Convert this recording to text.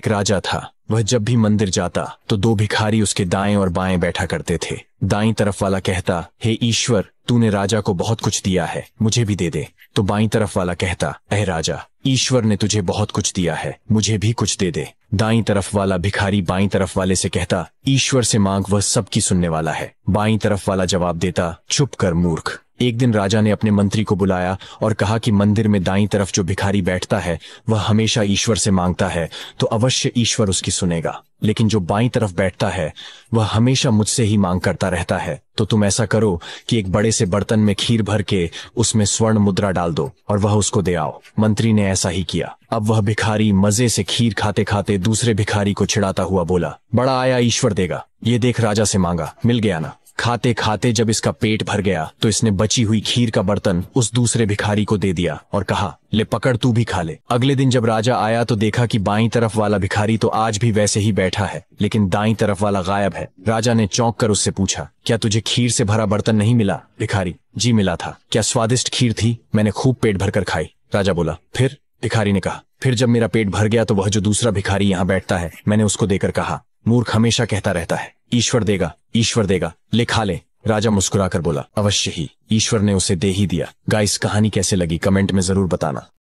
एक राजा था वह जब भी मंदिर जाता तो दो भिखारी उसके दाएं और बाएं बैठा करते थे दाई तरफ वाला कहता हे ईश्वर तूने राजा को बहुत कुछ दिया है मुझे भी दे दे तो बाई तरफ वाला कहता अह राजा ईश्वर ने तुझे बहुत कुछ दिया है मुझे भी कुछ दे दे दाई तरफ वाला भिखारी बाई तरफ वाले से कहता ईश्वर से मांग वह सबकी सुनने वाला है बाई तरफ वाला जवाब देता चुप कर मूर्ख एक दिन राजा ने अपने मंत्री को बुलाया और कहा कि मंदिर में दाई तरफ जो भिखारी बैठता है वह हमेशा ईश्वर से मांगता है तो अवश्य ईश्वर उसकी सुनेगा लेकिन जो बाई तरफ बैठता है वह हमेशा मुझसे ही मांग करता रहता है तो तुम ऐसा करो कि एक बड़े से बर्तन में खीर भर के उसमें स्वर्ण मुद्रा डाल दो और वह उसको दे आओ मंत्री ने ऐसा ही किया अब वह भिखारी मजे से खीर खाते खाते दूसरे भिखारी को छिड़ाता हुआ बोला बड़ा आया ईश्वर देगा ये देख राजा से मांगा मिल गया ना खाते खाते जब इसका पेट भर गया तो इसने बची हुई खीर का बर्तन उस दूसरे भिखारी को दे दिया और कहा ले पकड़ तू भी खा ले अगले दिन जब राजा आया तो देखा कि बाई तरफ वाला भिखारी तो आज भी वैसे ही बैठा है लेकिन दाई तरफ वाला गायब है राजा ने चौंक कर उससे पूछा क्या तुझे खीर से भरा बर्तन नहीं मिला भिखारी जी मिला था क्या स्वादिष्ट खीर थी मैंने खूब पेट भरकर खाई राजा बोला फिर भिखारी ने कहा फिर जब मेरा पेट भर गया तो वह जो दूसरा भिखारी यहाँ बैठता है मैंने उसको देकर कहा मूर्ख हमेशा कहता रहता है ईश्वर देगा ईश्वर देगा लिखा ले राजा मुस्कुराकर बोला अवश्य ही ईश्वर ने उसे दे ही दिया गाइस कहानी कैसे लगी कमेंट में जरूर बताना